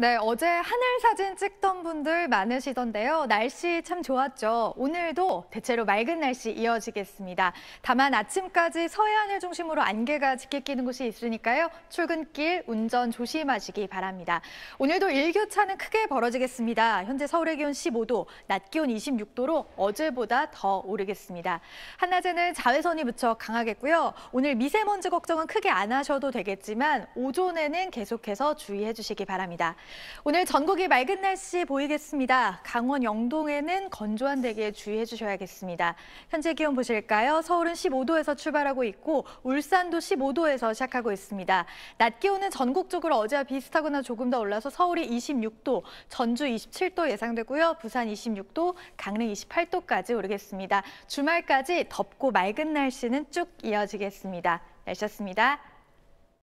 네, 어제 하늘 사진 찍던 분들 많으시던데요. 날씨 참 좋았죠. 오늘도 대체로 맑은 날씨 이어지겠습니다. 다만 아침까지 서해안을 중심으로 안개가 짙게 끼는 곳이 있으니까요. 출근길 운전 조심하시기 바랍니다. 오늘도 일교차는 크게 벌어지겠습니다. 현재 서울의 기온 15도, 낮 기온 26도로 어제보다 더 오르겠습니다. 한낮에는 자외선이 무척 강하겠고요. 오늘 미세먼지 걱정은 크게 안 하셔도 되겠지만 오전에는 계속해서 주의해 주시기 바랍니다. 오늘 전국이 맑은 날씨 보이겠습니다. 강원 영동에는 건조한 대기에 주의해 주셔야겠습니다. 현재 기온 보실까요? 서울은 15도에서 출발하고 있고 울산도 15도에서 시작하고 있습니다. 낮 기온은 전국적으로 어제와 비슷하거나 조금 더 올라서 서울이 26도, 전주 27도 예상되고요. 부산 26도, 강릉 28도까지 오르겠습니다. 주말까지 덥고 맑은 날씨는 쭉 이어지겠습니다. 날씨였습니다.